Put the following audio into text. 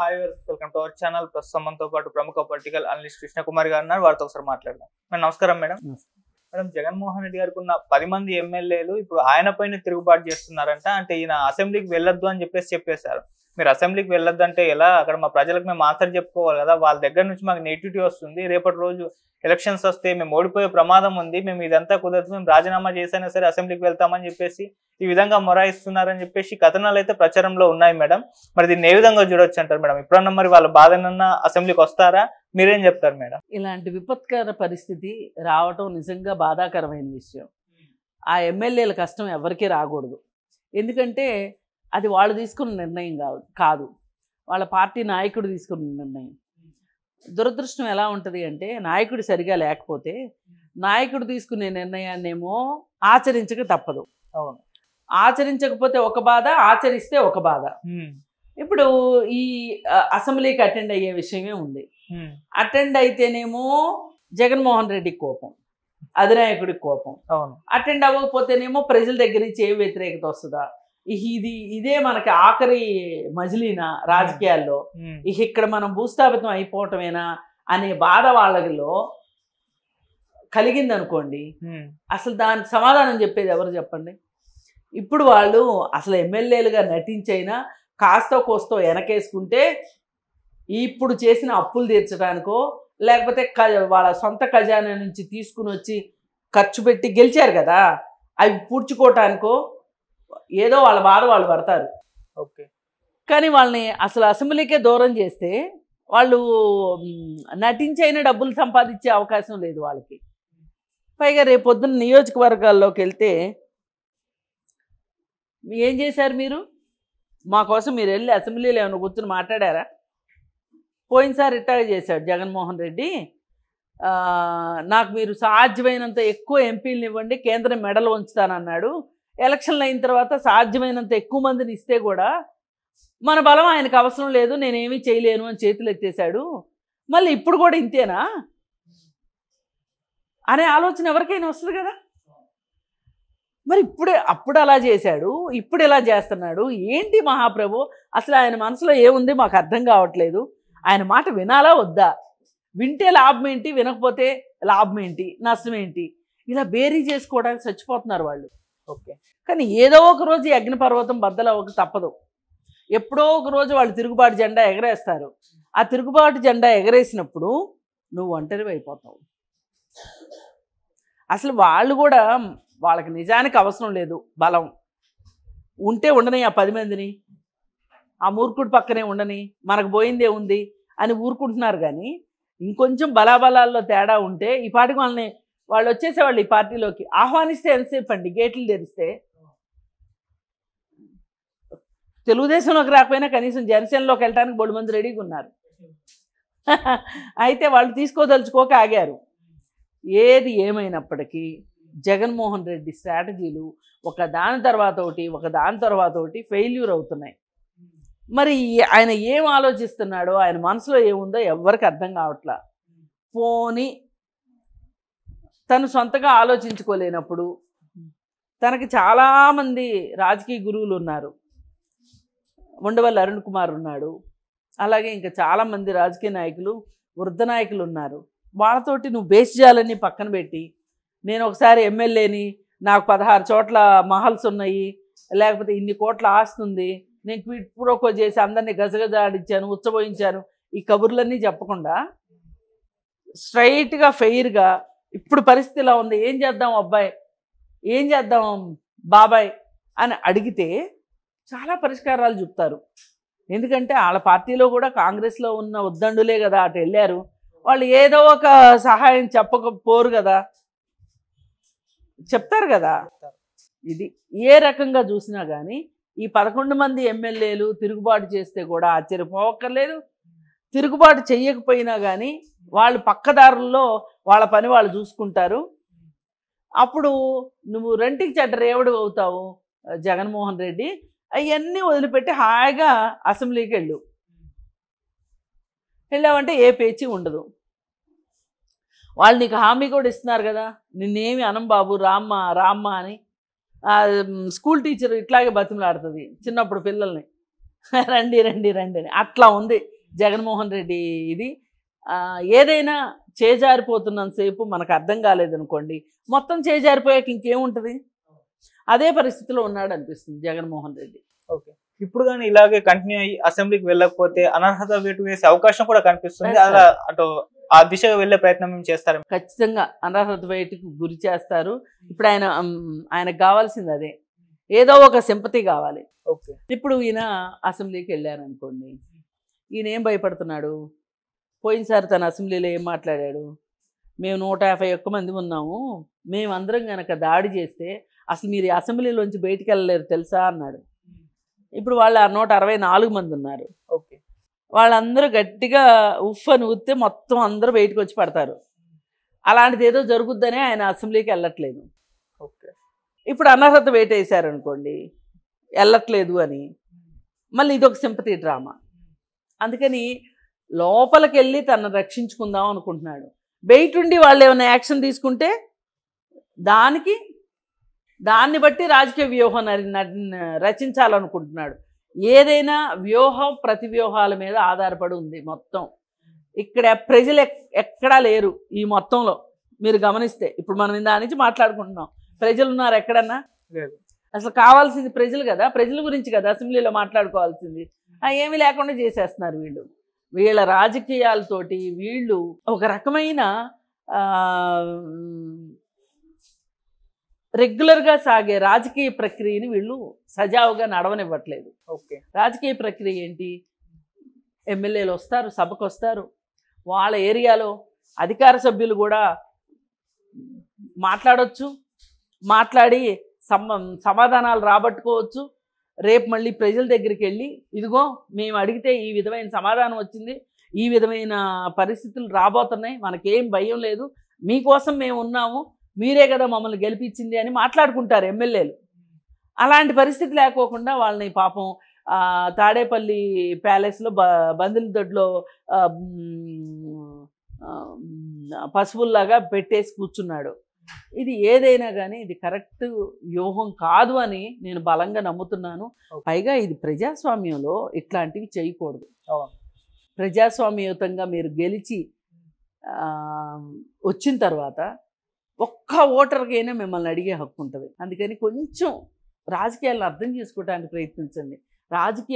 hi welcome to our channel ప్రస్తుతం పాటు ప్రముఖ పొలిటికల్ అనలిస్ట్ కృష్ణ కుమార్ గారు ఉన్నారు వారితో ఒకసారి మాట్లాడదాం మేడం నమస్కారం మేడం మేడం జగన్మోహన్ రెడ్డి గారికి ఉన్న పది మంది ఎమ్మెల్యేలు ఇప్పుడు ఆయన పైన తిరుగుబాటు చేస్తున్నారంట అంటే ఈయన అసెంబ్లీకి వెళ్ళొద్దు అని చెప్పేసి చెప్పేశారు మీరు అసెంబ్లీకి వెళ్ళొద్దంటే ఎలా అక్కడ మా ప్రజలకు మేము ఆన్సర్ చెప్పుకోవాలి కదా వాళ్ళ దగ్గర నుంచి మాకు నెగిటివిటీ వస్తుంది రేపటి రోజు ఎలక్షన్స్ వస్తే మేము ఓడిపోయే ప్రమాదం ఉంది మేము ఇదంతా కుదరదు మేము రాజీనామా చేసినా సరే అసెంబ్లీకి వెళ్తామని చెప్పేసి ఈ విధంగా మొరాయిస్తున్నారని చెప్పేసి కథనాలు అయితే ప్రచారంలో ఉన్నాయి మేడం మరి దీన్ని ఏ విధంగా చూడొచ్చు అంటారు మేడం ఇప్పుడన్నా మరి వాళ్ళ బాధనన్నా అసెంబ్లీకి వస్తారా మీరేం చెప్తారు మేడం ఇలాంటి విపత్కర పరిస్థితి రావటం నిజంగా బాధాకరమైన విషయం ఆ ఎమ్మెల్యేల కష్టం ఎవరికీ రాకూడదు ఎందుకంటే అది వాళ్ళు తీసుకున్న నిర్ణయం కాదు కాదు వాళ్ళ పార్టీ నాయకుడు తీసుకున్న నిర్ణయం దురదృష్టం ఎలా ఉంటుంది అంటే నాయకుడు సరిగా లేకపోతే నాయకుడు తీసుకునే నిర్ణయాన్నేమో ఆచరించక తప్పదు అవును ఆచరించకపోతే ఒక బాధ ఆచరిస్తే ఒక బాధ ఇప్పుడు ఈ అసెంబ్లీకి అటెండ్ అయ్యే విషయమే ఉంది అటెండ్ అయితేనేమో జగన్మోహన్ రెడ్డి కోపం అధినాయకుడికి కోపం అవును అటెండ్ అవ్వకపోతేనేమో ప్రజల దగ్గర నుంచి ఏ వ్యతిరేకత వస్తుందా ఇది ఇదే మనకి ఆఖరి మజిలీనా రాజకీయాల్లో ఇక ఇక్కడ మనం భూస్థాపితం అయిపోవటమేనా అనే బాధ వాళ్ళలో కలిగింది అనుకోండి అసలు దానికి సమాధానం చెప్పేది ఎవరు చెప్పండి ఇప్పుడు వాళ్ళు అసలు ఎమ్మెల్యేలుగా నటించైనా కాస్తో కోస్తో వెనకేసుకుంటే ఇప్పుడు చేసిన అప్పులు తీర్చడానికో లేకపోతే వాళ్ళ సొంత ఖజానా నుంచి తీసుకుని వచ్చి ఖర్చు పెట్టి గెలిచారు కదా అవి పూడ్చుకోవటానికో ఏదో వాళ్ళ బాధ వాళ్ళు పడతారు ఓకే కానీ వాళ్ళని అసలు అసెంబ్లీకే దూరం చేస్తే వాళ్ళు నటించైన డబ్బులు సంపాదించే అవకాశం లేదు వాళ్ళకి పైగా రేపు పొద్దున్న నియోజకవర్గాల్లోకి వెళ్తే ఏం చేశారు మీరు మా కోసం మీరు వెళ్ళి అసెంబ్లీలో ఏమైనా కూర్చుని మాట్లాడారా పోయినసారి ఇట్టాగ చేశాడు జగన్మోహన్ రెడ్డి నాకు మీరు సాధ్యమైనంత ఎక్కువ ఎంపీలను ఇవ్వండి కేంద్రం మెడలు ఉంచుతానన్నాడు ఎలక్షన్లు అయిన తర్వాత సాధ్యమైనంత ఎక్కువ మందిని ఇస్తే కూడా మన బలం ఆయనకు అవసరం లేదు నేనేమీ చేయలేను అని చేతులు ఎత్తేసాడు మళ్ళీ ఇప్పుడు కూడా ఇంతేనా అనే ఆలోచన ఎవరికైనా వస్తుంది కదా మరి ఇప్పుడే అప్పుడు అలా చేశాడు ఇప్పుడు ఇలా చేస్తున్నాడు ఏంటి మహాప్రభు అసలు ఆయన మనసులో ఏముంది మాకు అర్థం కావట్లేదు ఆయన మాట వినాలా వద్దా వింటే లాభం ఏంటి వినకపోతే లాభం ఏంటి నష్టం ఏంటి ఇలా బేరీ చేసుకోవడానికి చచ్చిపోతున్నారు వాళ్ళు ఓకే కానీ ఏదో ఒక రోజు ఈ అగ్నిపర్వతం అవ్వక తప్పదు ఎప్పుడో ఒక రోజు వాళ్ళు తిరుగుబాటు జెండా ఎగరేస్తారు ఆ తిరుగుబాటు జెండా ఎగరేసినప్పుడు నువ్వు ఒంటరి అయిపోతావు అసలు వాళ్ళు కూడా వాళ్ళకి నిజానికి అవసరం లేదు బలం ఉంటే ఉండని ఆ పది మందిని ఆ మూర్ఖుడి పక్కనే ఉండని మనకు పోయిందే ఉంది అని ఊరుకుంటున్నారు కానీ ఇంకొంచెం బలాబలాల్లో తేడా ఉంటే ఈ పాటికి వాళ్ళని వాళ్ళు వచ్చేసేవాళ్ళు ఈ పార్టీలోకి ఆహ్వానిస్తే ఎంతసేపు అండి గేట్లు తెరిస్తే తెలుగుదేశంలోకి రాకపోయినా కనీసం జనసేనలోకి వెళ్ళడానికి బోడు మంది రెడీగా ఉన్నారు అయితే వాళ్ళు తీసుకోదలుచుకోక ఆగారు ఏది ఏమైనప్పటికీ జగన్మోహన్ రెడ్డి స్ట్రాటజీలు ఒక దాని తర్వాత ఒకటి ఒక దాని తర్వాత ఒకటి ఫెయిల్యూర్ అవుతున్నాయి మరి ఆయన ఏం ఆలోచిస్తున్నాడో ఆయన మనసులో ఏముందో ఎవరికి అర్థం కావట్లా పోని తను సొంతగా ఆలోచించుకోలేనప్పుడు తనకి చాలామంది రాజకీయ గురువులు ఉన్నారు ఉండవల్లి అరుణ్ కుమార్ ఉన్నాడు అలాగే ఇంకా చాలామంది రాజకీయ నాయకులు వృద్ధ నాయకులు ఉన్నారు వాళ్ళతోటి నువ్వు బేస్ చేయాలని పక్కన పెట్టి నేను ఒకసారి ఎమ్మెల్యేని నాకు పదహారు చోట్ల మహల్స్ ఉన్నాయి లేకపోతే ఇన్ని కోట్ల ఆస్తుంది నేను క్విట్ ప్రోకో చేసి అందరినీ గజగజాడించాను ఉచ్చబోయించాను ఈ కబుర్లన్నీ చెప్పకుండా స్ట్రైట్గా ఫెయిర్గా ఇప్పుడు పరిస్థితి ఇలా ఉంది ఏం చేద్దాం అబ్బాయి ఏం చేద్దాం బాబాయ్ అని అడిగితే చాలా పరిష్కారాలు చెప్తారు ఎందుకంటే వాళ్ళ పార్టీలో కూడా కాంగ్రెస్లో ఉన్న ఉద్దండులే కదా అటు వెళ్ళారు వాళ్ళు ఏదో ఒక సహాయం చెప్పకపోరు కదా చెప్తారు కదా ఇది ఏ రకంగా చూసినా కానీ ఈ పదకొండు మంది ఎమ్మెల్యేలు తిరుగుబాటు చేస్తే కూడా ఆశ్చర్యపోవక్కర్లేదు తిరుగుబాటు చెయ్యకపోయినా కానీ వాళ్ళు పక్కదారుల్లో వాళ్ళ పని వాళ్ళు చూసుకుంటారు అప్పుడు నువ్వు రెంటికి చెడ్డ రేవుడు అవుతావు జగన్మోహన్ రెడ్డి అవన్నీ వదిలిపెట్టి హాయిగా అసెంబ్లీకి వెళ్ళు వెళ్ళావంటే ఏ పేచీ ఉండదు వాళ్ళు నీకు హామీ కూడా ఇస్తున్నారు కదా నిన్నేమి అనం బాబు రామ్మ రామ్మ అని స్కూల్ టీచర్ ఇట్లాగే బతిమలాడుతుంది చిన్నప్పుడు పిల్లల్ని రండి రండి రండి అని అట్లా ఉంది జగన్మోహన్ రెడ్డి ఇది ఏదైనా చేజారిపోతున్నంతసేపు మనకు అర్థం కాలేదనుకోండి మొత్తం చేజారిపోయాక ఇంకేముంటుంది అదే పరిస్థితిలో ఉన్నాడు అనిపిస్తుంది జగన్మోహన్ రెడ్డి ఓకే ఇప్పుడు కానీ ఇలాగే కంటిన్యూ అయ్యి అసెంబ్లీకి వెళ్ళకపోతే అనర్హత వేటు వేసే అవకాశం కూడా కనిపిస్తుంది అలా అటు ఆ దిశగా వెళ్ళే ప్రయత్నం చేస్తారు ఖచ్చితంగా అనర్హత వేటుకు గురి చేస్తారు ఇప్పుడు ఆయన ఆయనకు కావాల్సింది అదే ఏదో ఒక సింపతి కావాలి ఓకే ఇప్పుడు ఈయన అసెంబ్లీకి వెళ్ళారనుకోండి ఈయన ఏం భయపడుతున్నాడు పోయినసారి తన అసెంబ్లీలో ఏం మాట్లాడాడు మేము నూట యాభై ఒక్క మంది ఉన్నాము మేమందరం కనుక దాడి చేస్తే అసలు మీరు అసెంబ్లీలోంచి బయటికి వెళ్ళలేరు తెలుసా అన్నాడు ఇప్పుడు వాళ్ళు నూట అరవై నాలుగు మంది ఉన్నారు ఓకే వాళ్ళందరూ గట్టిగా ఉఫ్ అని ఊస్తే మొత్తం అందరూ బయటకు వచ్చి పడతారు అలాంటిది ఏదో జరుగుద్దనే ఆయన అసెంబ్లీకి వెళ్ళట్లేదు ఓకే ఇప్పుడు అనర్హత వెయిట్ వేశారనుకోండి వెళ్ళట్లేదు అని మళ్ళీ ఇదొక సింపతి డ్రామా అందుకని లోపలికి వెళ్ళి తను రక్షించుకుందాం అనుకుంటున్నాడు బయట ఉండి వాళ్ళు ఏమైనా యాక్షన్ తీసుకుంటే దానికి దాన్ని బట్టి రాజకీయ వ్యూహం రచించాలనుకుంటున్నాడు ఏదైనా వ్యూహం ప్రతి వ్యూహాల మీద ఆధారపడి ఉంది మొత్తం ఇక్కడ ప్రజలు ఎక్కడా లేరు ఈ మొత్తంలో మీరు గమనిస్తే ఇప్పుడు మనం దాని నుంచి మాట్లాడుకుంటున్నాం ప్రజలు ఉన్నారు ఎక్కడన్నా అసలు కావాల్సింది ప్రజలు కదా ప్రజల గురించి కదా అసెంబ్లీలో మాట్లాడుకోవాల్సింది ఏమి లేకుండా చేసేస్తున్నారు వీళ్ళు వీళ్ళ రాజకీయాలతోటి వీళ్ళు ఒక రకమైన రెగ్యులర్గా సాగే రాజకీయ ప్రక్రియని వీళ్ళు సజావుగా నడవనివ్వట్లేదు ఓకే రాజకీయ ప్రక్రియ ఏంటి ఎమ్మెల్యేలు వస్తారు సభకు వస్తారు వాళ్ళ ఏరియాలో అధికార సభ్యులు కూడా మాట్లాడవచ్చు మాట్లాడి సమాధానాలు రాబట్టుకోవచ్చు రేపు మళ్ళీ ప్రజల దగ్గరికి వెళ్ళి ఇదిగో మేము అడిగితే ఈ విధమైన సమాధానం వచ్చింది ఈ విధమైన పరిస్థితులు రాబోతున్నాయి మనకేం భయం లేదు మీకోసం మేము ఉన్నాము మీరే కదా మమ్మల్ని గెలిపించింది అని మాట్లాడుకుంటారు ఎమ్మెల్యేలు అలాంటి పరిస్థితి లేకోకుండా వాళ్ళని పాపం తాడేపల్లి ప్యాలెస్లో బ బందుల దొడ్లో పశువుల్లాగా పెట్టేసి కూర్చున్నాడు ఇది ఏదైనా కానీ ఇది కరెక్ట్ వ్యూహం కాదు అని నేను బలంగా నమ్ముతున్నాను పైగా ఇది ప్రజాస్వామ్యంలో ఇట్లాంటివి చేయకూడదు ప్రజాస్వామ్యయుతంగా మీరు గెలిచి వచ్చిన తర్వాత ఒక్క ఓటర్కైనా మిమ్మల్ని అడిగే హక్కు ఉంటుంది అందుకని కొంచెం రాజకీయాలను అర్థం చేసుకోవడానికి ప్రయత్నించండి రాజకీయ